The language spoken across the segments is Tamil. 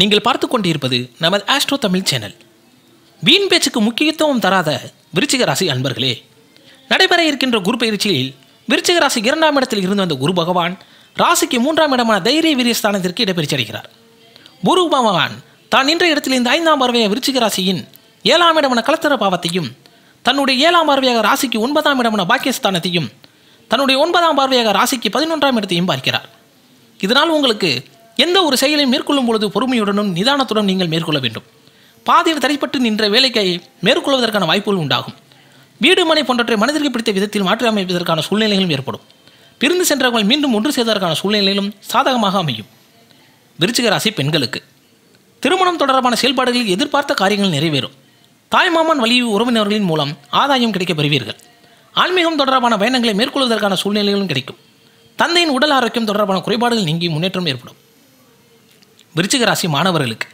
நீங்கள் பார்த்து கொண்டிருப்பது நமது ஆஸ்ட்ரோ தமிழ் சேனல் வீண் பேச்சுக்கு முக்கியத்துவம் தராத விருச்சிக ராசி அன்பர்களே நடைபெற இருக்கின்ற குரு பயிற்சியில் விருச்சிக ராசி இரண்டாம் இடத்தில் இருந்து வந்த குரு பகவான் ராசிக்கு மூன்றாம் இடமான தைரிய வீரியஸ்தானத்திற்கு ஸ்தானத்திற்கு இடப்பெயர்ச்சியடைகிறார் குரு பகவான் தான் நின்ற இடத்தில் இந்த ஐந்தாம் பார்வையாக விருச்சிக ராசியின் ஏழாம் இடமான கலத்தர பாவத்தையும் தன்னுடைய ஏழாம் பார்வையாக ராசிக்கு ஒன்பதாம் இடமான பாக்கியஸ்தானத்தையும் தன்னுடைய ஒன்பதாம் பார்வையாக ராசிக்கு பதினொன்றாம் இடத்தையும் பார்க்கிறார் இதனால் உங்களுக்கு எந்த ஒரு செயலையும் மேற்கொள்ளும் பொழுது பொறுமையுடனும் நிதானத்துடன் நீங்கள் மேற்கொள்ள வேண்டும் பாதையில் தடைப்பட்டு நின்ற வேலைக்கை மேற்கொள்வதற்கான வாய்ப்புகள் உண்டாகும் வீடு மனை போன்றவற்றை மனதிற்கு பிடித்த விதத்தில் மாற்றி அமைப்பதற்கான சூழ்நிலைகளும் ஏற்படும் பிரிந்து சென்றவர்கள் மீண்டும் ஒன்று செய்வதற்கான சூழ்நிலைகளும் சாதகமாக அமையும் விருச்சிக ராசி பெண்களுக்கு திருமணம் தொடர்பான செயல்பாடுகளில் எதிர்பார்த்த காரியங்கள் நிறைவேறும் தாய்மாமன் வழி உறவினர்களின் மூலம் ஆதாயம் கிடைக்கப் பெறுவீர்கள் ஆன்மீகம் தொடர்பான பயணங்களை மேற்கொள்வதற்கான சூழ்நிலைகளும் கிடைக்கும் தந்தையின் உடல் ஆரோக்கியம் தொடர்பான குறைபாடுகள் நீங்கி முன்னேற்றம் ஏற்படும் விருச்சிக ராசி மாணவர்களுக்கு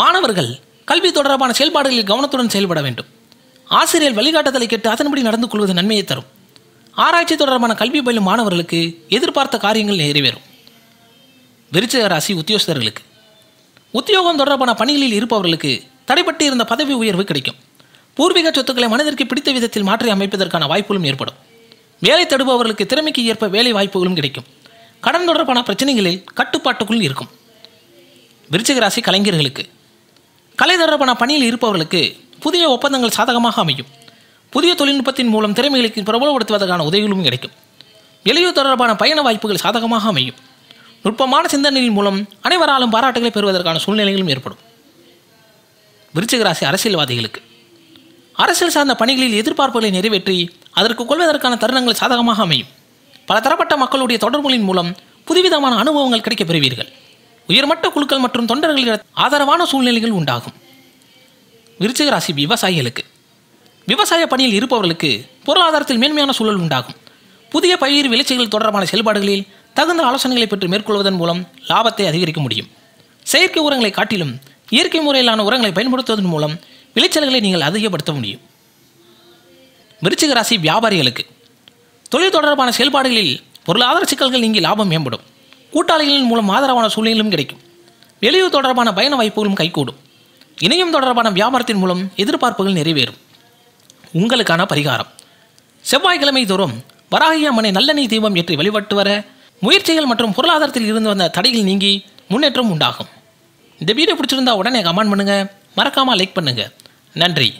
மாணவர்கள் கல்வி தொடர்பான செயல்பாடுகளில் கவனத்துடன் செயல்பட வேண்டும் ஆசிரியர் வழிகாட்டுதலை கேட்டு அதன்படி நடந்து கொள்வது நன்மையை தரும் ஆராய்ச்சி தொடர்பான கல்வி பயிலும் மாணவர்களுக்கு எதிர்பார்த்த காரியங்கள் நிறைவேறும் விருச்சிக ராசி உத்தியோகஸ்தர்களுக்கு உத்தியோகம் தொடர்பான பணிகளில் இருப்பவர்களுக்கு தடைபட்டு இருந்த பதவி உயர்வு கிடைக்கும் பூர்வீக சொத்துக்களை மனதிற்கு பிடித்த விதத்தில் மாற்றி அமைப்பதற்கான வாய்ப்புகளும் ஏற்படும் வேலை தடுபவர்களுக்கு திறமைக்கு ஏற்ப வேலை வாய்ப்புகளும் கிடைக்கும் கடன் தொடர்பான பிரச்சனைகளில் கட்டுப்பாட்டுக்குள் இருக்கும் விருச்சிக ராசி கலைஞர்களுக்கு கலை தொடர்பான பணியில் இருப்பவர்களுக்கு புதிய ஒப்பந்தங்கள் சாதகமாக அமையும் புதிய தொழில்நுட்பத்தின் மூலம் திறமைகளுக்கு பிரபலப்படுத்துவதற்கான உதவிகளும் கிடைக்கும் இளையோர் தொடர்பான பயண வாய்ப்புகள் சாதகமாக அமையும் நுட்பமான சிந்தனையின் மூலம் அனைவராலும் பாராட்டுகளை பெறுவதற்கான சூழ்நிலைகளும் ஏற்படும் விருச்சிக ராசி அரசியல்வாதிகளுக்கு அரசியல் சார்ந்த பணிகளில் எதிர்பார்ப்புகளை நிறைவேற்றி அதற்கு கொள்வதற்கான தருணங்கள் சாதகமாக அமையும் பல தரப்பட்ட மக்களுடைய தொடர்புகளின் மூலம் புதுவிதமான அனுபவங்கள் கிடைக்கப் பெறுவீர்கள் உயர்மட்ட குழுக்கள் மற்றும் தொண்டர்களின் ஆதரவான சூழ்நிலைகள் உண்டாகும் விருச்சிக ராசி விவசாயிகளுக்கு விவசாய பணியில் இருப்பவர்களுக்கு பொருளாதாரத்தில் மேன்மையான சூழல் உண்டாகும் புதிய பயிர் விளைச்சல்கள் தொடர்பான செயல்பாடுகளில் தகுந்த ஆலோசனைகளை பெற்று மேற்கொள்வதன் மூலம் லாபத்தை அதிகரிக்க முடியும் செயற்கை உரங்களை காட்டிலும் இயற்கை முறையிலான உரங்களை பயன்படுத்துவதன் மூலம் விளைச்சல்களை நீங்கள் அதிகப்படுத்த முடியும் விருச்சிக ராசி வியாபாரிகளுக்கு தொழில் தொடர்பான செயல்பாடுகளில் பொருளாதார சிக்கல்கள் நீங்கள் லாபம் மேம்படும் கூட்டாளிகளின் மூலம் ஆதரவான சூழ்நிலையும் கிடைக்கும் வெளியூர் தொடர்பான பயண வாய்ப்புகளும் கைகூடும் இணையம் தொடர்பான வியாபாரத்தின் மூலம் எதிர்பார்ப்புகள் நிறைவேறும் உங்களுக்கான பரிகாரம் செவ்வாய்க்கிழமை தோறும் வராகி அம்மனை நல்லெண்ணெய் தீபம் ஏற்றி வழிபட்டு வர முயற்சிகள் மற்றும் பொருளாதாரத்தில் இருந்து வந்த தடைகள் நீங்கி முன்னேற்றம் உண்டாகும் இந்த வீடியோ பிடிச்சிருந்தா உடனே கமெண்ட் பண்ணுங்கள் மறக்காமல் லைக் பண்ணுங்கள் நன்றி